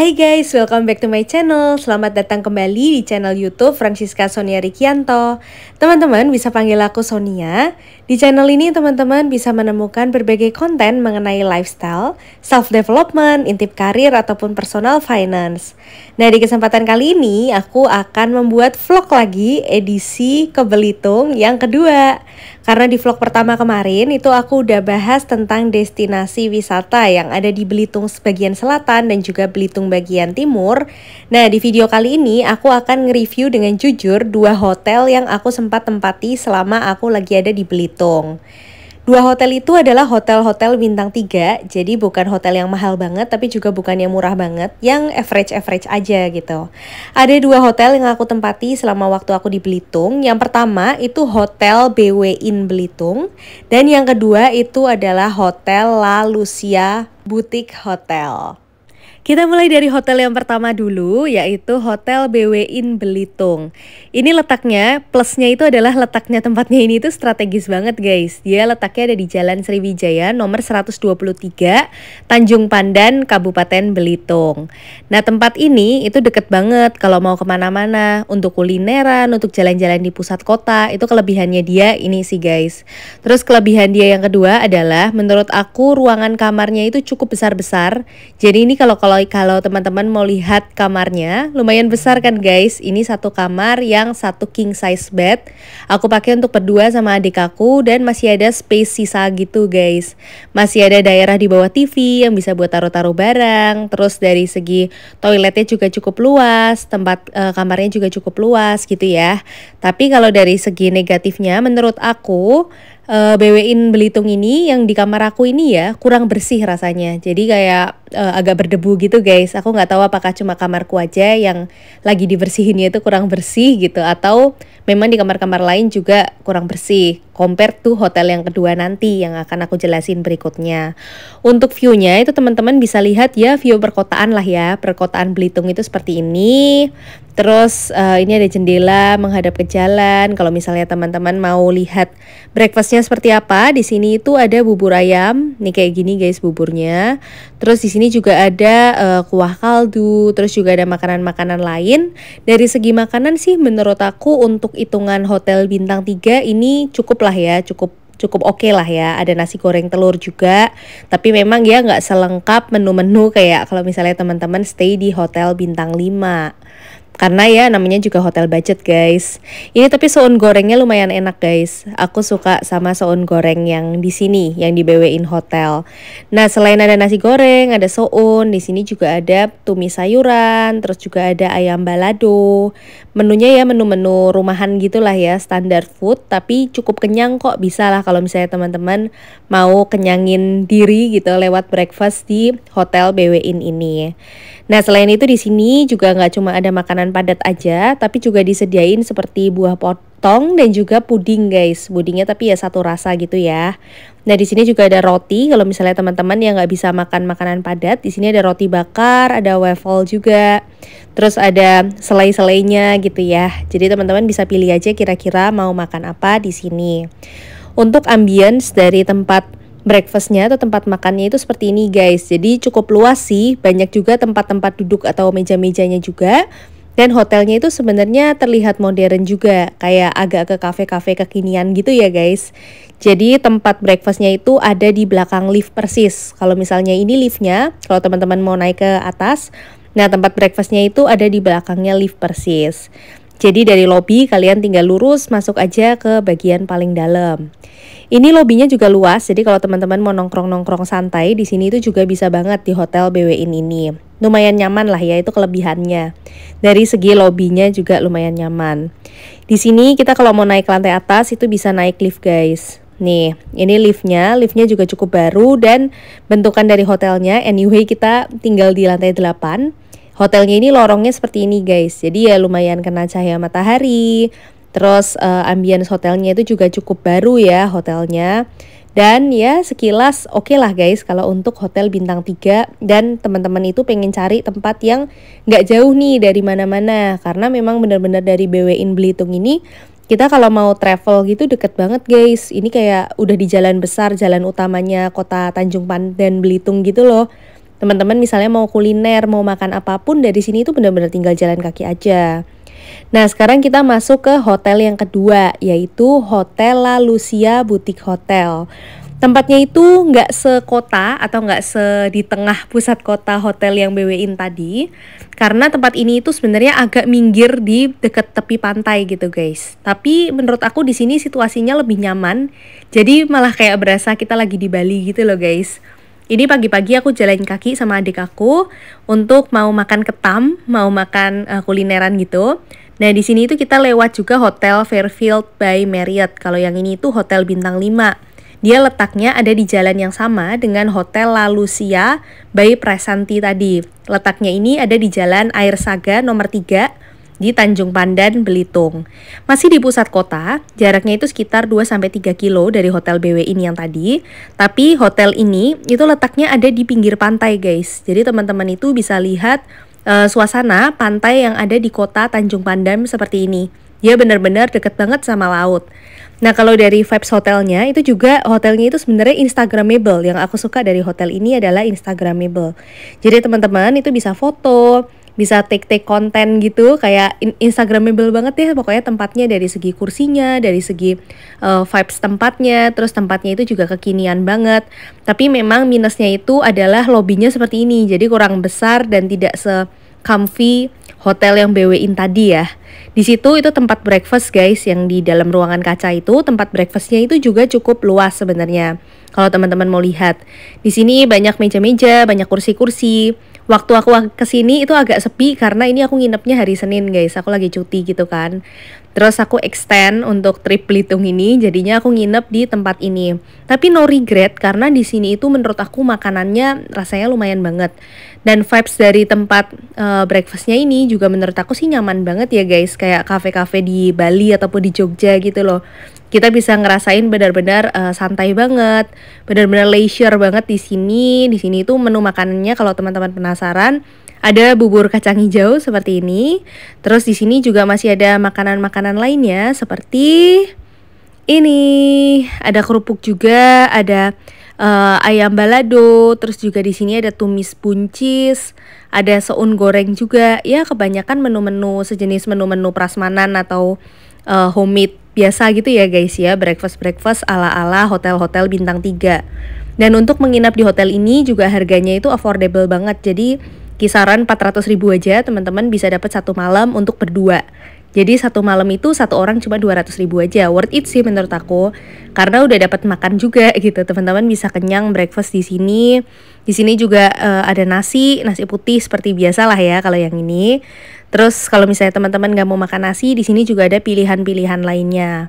Hai guys, welcome back to my channel. Selamat datang kembali di channel YouTube Francisca Sonia Rikianto. Teman-teman bisa panggil aku Sonia. Di channel ini teman-teman bisa menemukan berbagai konten mengenai lifestyle, self development, intip karir ataupun personal finance. Nah, di kesempatan kali ini aku akan membuat vlog lagi edisi kebelitung yang kedua. Karena di vlog pertama kemarin itu aku udah bahas tentang destinasi wisata yang ada di Belitung sebagian selatan dan juga Belitung bagian timur. Nah, di video kali ini aku akan nge-review dengan jujur dua hotel yang aku sempat tempati selama aku lagi ada di Belitung. Dua hotel itu adalah hotel-hotel bintang 3, jadi bukan hotel yang mahal banget tapi juga bukan yang murah banget, yang average-average aja gitu. Ada dua hotel yang aku tempati selama waktu aku di Belitung. Yang pertama itu Hotel BW In Belitung dan yang kedua itu adalah Hotel La Lucia Boutique Hotel. Kita mulai dari hotel yang pertama dulu, yaitu Hotel BW In Belitung. Ini letaknya, plusnya itu adalah letaknya tempatnya ini itu strategis banget guys. Dia letaknya ada di Jalan Sriwijaya nomor 123, Tanjung Pandan, Kabupaten Belitung. Nah tempat ini itu deket banget kalau mau kemana-mana, untuk kulineran, untuk jalan-jalan di pusat kota, itu kelebihannya dia ini sih guys. Terus kelebihan dia yang kedua adalah, menurut aku ruangan kamarnya itu cukup besar-besar, jadi ini kalau kalau kalau teman-teman mau lihat kamarnya, lumayan besar kan guys. Ini satu kamar yang satu king size bed. Aku pakai untuk berdua sama adik aku dan masih ada space sisa gitu guys. Masih ada daerah di bawah TV yang bisa buat taruh-taruh barang. Terus dari segi toiletnya juga cukup luas, tempat e, kamarnya juga cukup luas gitu ya. Tapi kalau dari segi negatifnya menurut aku uh, eh, BW-in Belitung ini yang di kamar aku ini ya kurang bersih rasanya. Jadi kayak uh, agak berdebu gitu guys. Aku nggak tahu apakah cuma kamarku aja yang lagi dibersihinnya itu kurang bersih gitu atau memang di kamar-kamar lain juga kurang bersih. Compare tuh hotel yang kedua nanti yang akan aku jelasin berikutnya. Untuk viewnya itu teman-teman bisa lihat ya view perkotaan lah ya. Perkotaan Belitung itu seperti ini. Terus uh, ini ada jendela menghadap ke jalan. Kalau misalnya teman-teman mau lihat breakfastnya seperti apa, di sini itu ada bubur ayam. Nih kayak gini guys buburnya. Terus di sini juga ada uh, kuah kaldu. Terus juga ada makanan-makanan lain. Dari segi makanan sih menurut aku untuk hitungan hotel bintang 3 ini cukup lah ya, cukup cukup oke okay lah ya ada nasi goreng telur juga tapi memang ya nggak selengkap menu-menu kayak kalau misalnya teman-teman stay di hotel bintang 5 karena ya namanya juga hotel budget guys. Ini tapi soun gorengnya lumayan enak guys. Aku suka sama soun goreng yang di sini, yang di BW-in hotel. Nah selain ada nasi goreng, ada soun, di sini juga ada tumis sayuran, terus juga ada ayam balado. Menunya ya menu-menu rumahan gitulah ya, standar food. Tapi cukup kenyang kok, bisa lah kalau misalnya teman-teman mau kenyangin diri gitu lewat breakfast di hotel BW-in ini. Nah selain itu di sini juga nggak cuma ada makanan makanan padat aja, tapi juga disediain seperti buah potong dan juga puding guys. Pudingnya tapi ya satu rasa gitu ya. Nah di sini juga ada roti. Kalau misalnya teman-teman yang nggak bisa makan makanan padat, di sini ada roti bakar, ada waffle juga. Terus ada selai-selainya gitu ya. Jadi teman-teman bisa pilih aja kira-kira mau makan apa di sini. Untuk ambience dari tempat breakfastnya atau tempat makannya itu seperti ini guys jadi cukup luas sih banyak juga tempat-tempat duduk atau meja-mejanya juga dan hotelnya itu sebenarnya terlihat modern juga, kayak agak ke kafe-kafe kekinian gitu ya guys. Jadi tempat breakfastnya itu ada di belakang lift persis. Kalau misalnya ini liftnya, kalau teman-teman mau naik ke atas, nah tempat breakfastnya itu ada di belakangnya lift persis. Jadi dari lobi kalian tinggal lurus masuk aja ke bagian paling dalam. Ini lobinya juga luas, jadi kalau teman-teman mau nongkrong-nongkrong santai di sini itu juga bisa banget di hotel BWin ini. Lumayan nyaman lah ya itu kelebihannya. Dari segi lobinya juga lumayan nyaman. Di sini kita kalau mau naik ke lantai atas itu bisa naik lift guys. Nih, ini liftnya, liftnya juga cukup baru dan bentukan dari hotelnya. Anyway, kita tinggal di lantai 8 hotelnya ini lorongnya seperti ini guys jadi ya lumayan kena cahaya matahari terus uh, ambience hotelnya itu juga cukup baru ya hotelnya dan ya sekilas oke okay lah guys kalau untuk hotel bintang 3 dan teman-teman itu pengen cari tempat yang nggak jauh nih dari mana-mana karena memang benar-benar dari BW in Belitung ini kita kalau mau travel gitu deket banget guys ini kayak udah di jalan besar jalan utamanya kota Tanjung Pandan Belitung gitu loh Teman-teman misalnya mau kuliner, mau makan apapun dari sini itu benar-benar tinggal jalan kaki aja. Nah, sekarang kita masuk ke hotel yang kedua, yaitu Hotel La Lucia Boutique Hotel. Tempatnya itu nggak sekota atau nggak se di tengah pusat kota hotel yang BW-in tadi, karena tempat ini itu sebenarnya agak minggir di deket tepi pantai gitu guys. Tapi menurut aku di sini situasinya lebih nyaman, jadi malah kayak berasa kita lagi di Bali gitu loh guys. Ini pagi-pagi aku jalan kaki sama adik aku untuk mau makan ketam, mau makan uh, kulineran gitu. Nah, di sini itu kita lewat juga Hotel Fairfield by Marriott. Kalau yang ini itu hotel bintang 5. Dia letaknya ada di jalan yang sama dengan Hotel La Lucia by Presanti tadi. Letaknya ini ada di jalan Air Saga nomor 3 di Tanjung Pandan, Belitung. Masih di pusat kota, jaraknya itu sekitar 2-3 kilo dari hotel BW ini yang tadi. Tapi hotel ini itu letaknya ada di pinggir pantai guys. Jadi teman-teman itu bisa lihat uh, suasana pantai yang ada di kota Tanjung Pandan seperti ini. ya benar-benar deket banget sama laut. Nah kalau dari vibes hotelnya itu juga hotelnya itu sebenarnya instagramable. Yang aku suka dari hotel ini adalah instagramable. Jadi teman-teman itu bisa foto, bisa take take konten gitu kayak instagramable banget ya pokoknya tempatnya dari segi kursinya dari segi uh, vibes tempatnya terus tempatnya itu juga kekinian banget tapi memang minusnya itu adalah lobbynya seperti ini jadi kurang besar dan tidak se comfy hotel yang BW-in tadi ya. Di situ itu tempat breakfast guys yang di dalam ruangan kaca itu tempat breakfastnya itu juga cukup luas sebenarnya. Kalau teman-teman mau lihat, di sini banyak meja-meja, banyak kursi-kursi waktu aku kesini itu agak sepi karena ini aku nginepnya hari Senin guys aku lagi cuti gitu kan terus aku extend untuk trip Belitung ini jadinya aku nginep di tempat ini tapi no regret karena di sini itu menurut aku makanannya rasanya lumayan banget dan vibes dari tempat uh, breakfastnya ini juga menurut aku sih nyaman banget ya guys kayak kafe-kafe di Bali ataupun di Jogja gitu loh kita bisa ngerasain benar-benar uh, santai banget, benar-benar leisure banget di sini. Di sini itu menu makanannya kalau teman-teman penasaran ada bubur kacang hijau seperti ini. Terus di sini juga masih ada makanan-makanan lainnya seperti ini. Ada kerupuk juga, ada uh, ayam balado, terus juga di sini ada tumis buncis, ada seun goreng juga. Ya, kebanyakan menu-menu sejenis menu-menu prasmanan atau uh, homemade biasa gitu ya guys ya, breakfast-breakfast ala-ala hotel-hotel bintang 3. Dan untuk menginap di hotel ini juga harganya itu affordable banget. Jadi kisaran 400 ribu aja teman-teman bisa dapat satu malam untuk berdua. Jadi satu malam itu satu orang cuma 200 ribu aja Worth it sih menurut aku Karena udah dapat makan juga gitu Teman-teman bisa kenyang breakfast di sini Di sini juga uh, ada nasi, nasi putih seperti biasalah ya kalau yang ini Terus kalau misalnya teman-teman nggak mau makan nasi, di sini juga ada pilihan-pilihan lainnya.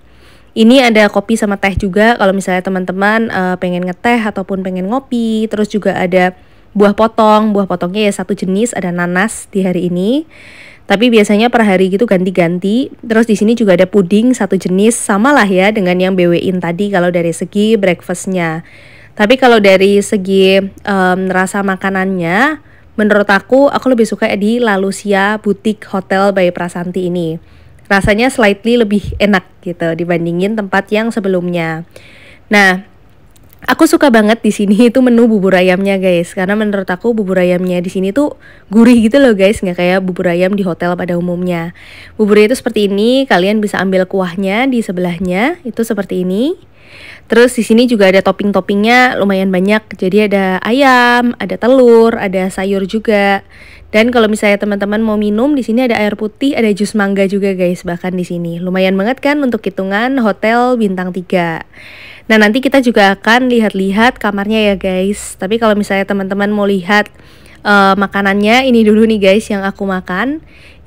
Ini ada kopi sama teh juga kalau misalnya teman-teman uh, pengen ngeteh ataupun pengen ngopi. Terus juga ada buah potong, buah potongnya ya satu jenis ada nanas di hari ini. Tapi biasanya per hari gitu ganti-ganti. Terus di sini juga ada puding satu jenis sama lah ya dengan yang BW-in tadi kalau dari segi breakfastnya. Tapi kalau dari segi um, rasa makanannya, Menurut aku, aku lebih suka di La Lucia Boutique Hotel by Prasanti ini. Rasanya slightly lebih enak gitu dibandingin tempat yang sebelumnya. Nah, aku suka banget di sini itu menu bubur ayamnya guys karena menurut aku bubur ayamnya di sini tuh gurih gitu loh guys nggak kayak bubur ayam di hotel pada umumnya buburnya itu seperti ini kalian bisa ambil kuahnya di sebelahnya itu seperti ini Terus di sini juga ada topping-toppingnya lumayan banyak. Jadi ada ayam, ada telur, ada sayur juga. Dan kalau misalnya teman-teman mau minum di sini ada air putih, ada jus mangga juga guys bahkan di sini. Lumayan banget kan untuk hitungan hotel bintang 3. Nah, nanti kita juga akan lihat-lihat kamarnya ya guys. Tapi kalau misalnya teman-teman mau lihat uh, makanannya ini dulu nih guys yang aku makan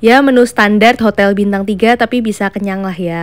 ya menu standar hotel bintang 3 tapi bisa kenyang lah ya.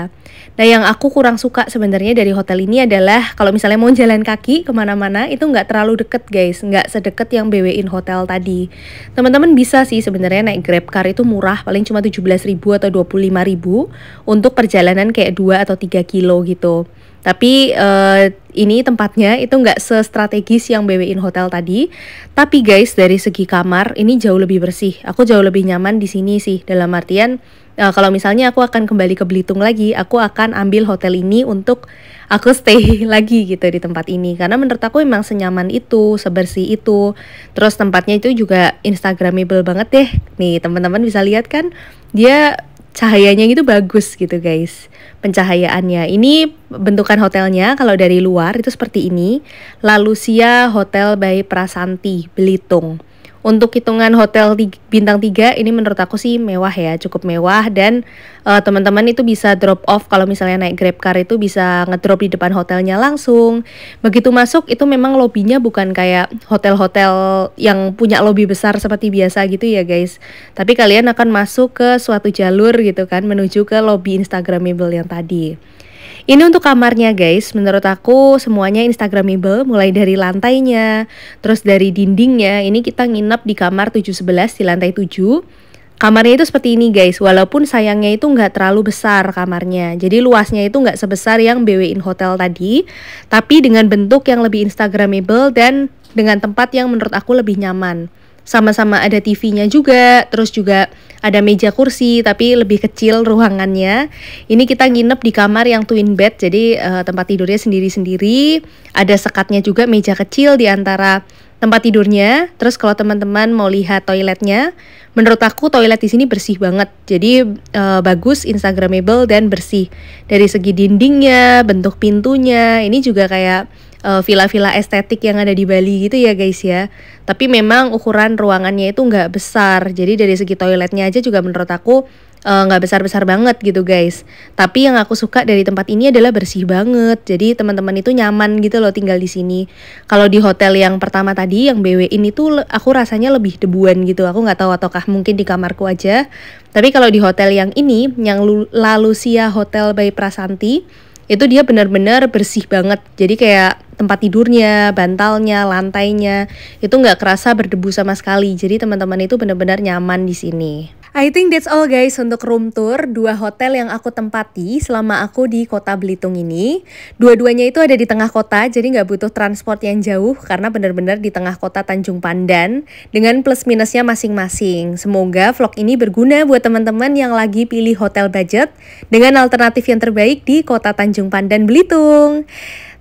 Nah yang aku kurang suka sebenarnya dari hotel ini adalah kalau misalnya mau jalan kaki kemana-mana itu nggak terlalu deket guys, nggak sedekat yang BW-in hotel tadi. Teman-teman bisa sih sebenarnya naik grab car itu murah, paling cuma 17 ribu atau 25 ribu untuk perjalanan kayak 2 atau 3 kilo gitu. Tapi uh, ini tempatnya itu nggak se-strategis yang BW in hotel tadi. Tapi guys dari segi kamar ini jauh lebih bersih. Aku jauh lebih nyaman di sini sih dalam artian uh, kalau misalnya aku akan kembali ke Belitung lagi, aku akan ambil hotel ini untuk aku stay lagi gitu di tempat ini karena menurut aku emang senyaman itu, sebersih itu. Terus tempatnya itu juga instagramable banget deh. Nih, teman-teman bisa lihat kan dia cahayanya itu bagus gitu guys pencahayaannya ini bentukan hotelnya kalau dari luar itu seperti ini La Lucia Hotel by Prasanti Belitung untuk hitungan hotel bintang 3 ini menurut aku sih mewah ya, cukup mewah dan teman eh, teman-teman itu bisa drop off kalau misalnya naik Grab car itu bisa ngedrop di depan hotelnya langsung. Begitu masuk itu memang lobinya bukan kayak hotel-hotel yang punya lobby besar seperti biasa gitu ya guys. Tapi kalian akan masuk ke suatu jalur gitu kan menuju ke lobby Instagramable yang tadi. Ini untuk kamarnya guys, menurut aku semuanya instagramable mulai dari lantainya, terus dari dindingnya. Ini kita nginep di kamar 711 di lantai 7. Kamarnya itu seperti ini guys, walaupun sayangnya itu nggak terlalu besar kamarnya. Jadi luasnya itu nggak sebesar yang BW In Hotel tadi, tapi dengan bentuk yang lebih instagramable dan dengan tempat yang menurut aku lebih nyaman sama-sama ada TV-nya juga, terus juga ada meja kursi tapi lebih kecil ruangannya. Ini kita nginep di kamar yang twin bed, jadi uh, tempat tidurnya sendiri-sendiri. Ada sekatnya juga meja kecil di antara tempat tidurnya. Terus kalau teman-teman mau lihat toiletnya, menurut aku toilet di sini bersih banget. Jadi uh, bagus, instagramable dan bersih. Dari segi dindingnya, bentuk pintunya, ini juga kayak Eh, villa-villa uh, estetik yang ada di Bali gitu ya guys ya. Tapi memang ukuran ruangannya itu nggak besar. Jadi dari segi toiletnya aja juga menurut aku eh, nggak uh, besar-besar banget gitu guys. Tapi yang aku suka dari tempat ini adalah bersih banget. Jadi teman-teman itu nyaman gitu loh tinggal di sini. Kalau di hotel yang pertama tadi yang BW ini tuh aku rasanya lebih debuan gitu. Aku nggak tahu ataukah mungkin di kamarku aja. Tapi kalau di hotel yang ini yang Lalusia Hotel by Prasanti itu dia benar-benar bersih banget jadi kayak tempat tidurnya bantalnya lantainya itu nggak kerasa berdebu sama sekali jadi teman-teman itu benar-benar nyaman di sini I think that's all guys untuk room tour dua hotel yang aku tempati selama aku di kota Belitung ini. Dua-duanya itu ada di tengah kota jadi nggak butuh transport yang jauh karena benar-benar di tengah kota Tanjung Pandan dengan plus minusnya masing-masing. Semoga vlog ini berguna buat teman-teman yang lagi pilih hotel budget dengan alternatif yang terbaik di kota Tanjung Pandan Belitung.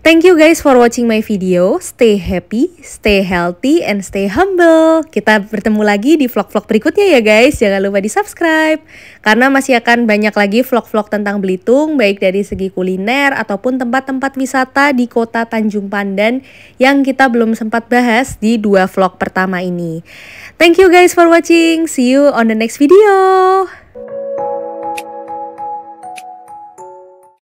Thank you guys for watching my video. Stay happy, stay healthy, and stay humble. Kita bertemu lagi di vlog-vlog berikutnya ya guys. Jangan lupa di subscribe. Karena masih akan banyak lagi vlog-vlog tentang Belitung, baik dari segi kuliner ataupun tempat-tempat wisata di kota Tanjung Pandan yang kita belum sempat bahas di dua vlog pertama ini. Thank you guys for watching. See you on the next video.